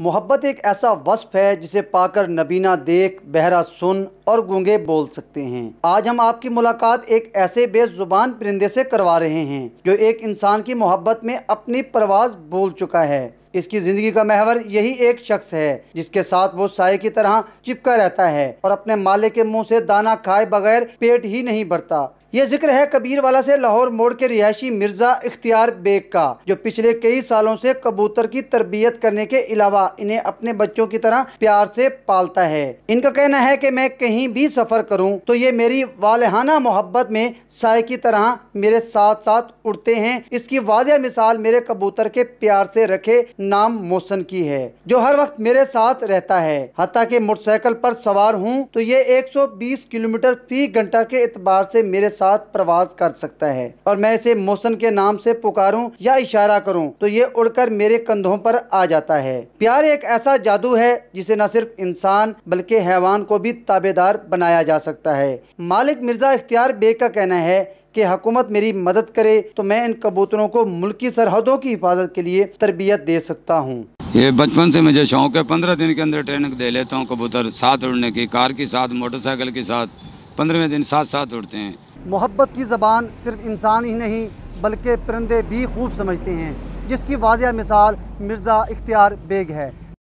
मोहब्बत एक ऐसा वस्फ है जिसे पाकर नबीना देख बहरा सुन और गूंगे बोल सकते हैं आज हम आपकी मुलाकात एक ऐसे बेजुबान परिंदे से करवा रहे हैं जो एक इंसान की मोहब्बत में अपनी परवाज बोल चुका है इसकी ज़िंदगी का महवर यही एक शख्स है जिसके साथ वो साय की तरह चिपका रहता है और अपने माले के मुंह से दाना खाए बगैर पेट ही नहीं भरता ये जिक्र है कबीर वाला से लाहौर मोड़ के रिहायशी मिर्जा इख्तियार बेग का जो पिछले कई सालों से कबूतर की तरबियत करने के अलावा इन्हें अपने बच्चों की तरह प्यार से पालता है इनका कहना है कि मैं कहीं भी सफर करूं तो ये मेरी वालहाना मोहब्बत में साय की तरह मेरे साथ साथ उड़ते हैं इसकी वाजह मिसाल मेरे कबूतर के प्यार से रखे नाम मोशन की है जो हर वक्त मेरे साथ रहता है हत्या के मोटरसाइकिल पर सवार हूँ तो ये 120 किलोमीटर फी घंटा के एतबार से मेरे साथ साथ प्रवास कर सकता है और मैं इसे मौसम के नाम से पुकारूं या इशारा करूं तो ये उड़कर मेरे कंधों पर आ जाता है प्यार एक ऐसा जादू है जिसे न सिर्फ इंसान बल्कि हैवान को भी ताबेदार बनाया जा सकता है मालिक मिर्जा इख्तियार बेग का कहना है कि हुकूमत मेरी मदद करे तो मैं इन कबूतरों को मुल्की सरहदों की हिफाजत के लिए तरबियत दे सकता हूँ ये बचपन से मुझे शौक है पंद्रह दिन के अंदर ट्रेनिंग दे लेता हूँ कबूतर साथ उड़ने की कार के साथ मोटरसाइकिल के साथ पंद्रहवें दिन साथ साथ उड़ते हैं मोहब्बत की ज़बान सिर्फ इंसान ही नहीं बल्कि परिंदे भी खूब समझते हैं जिसकी वाजिया मिसाल मिर्ज़ा इख्तियार बेग है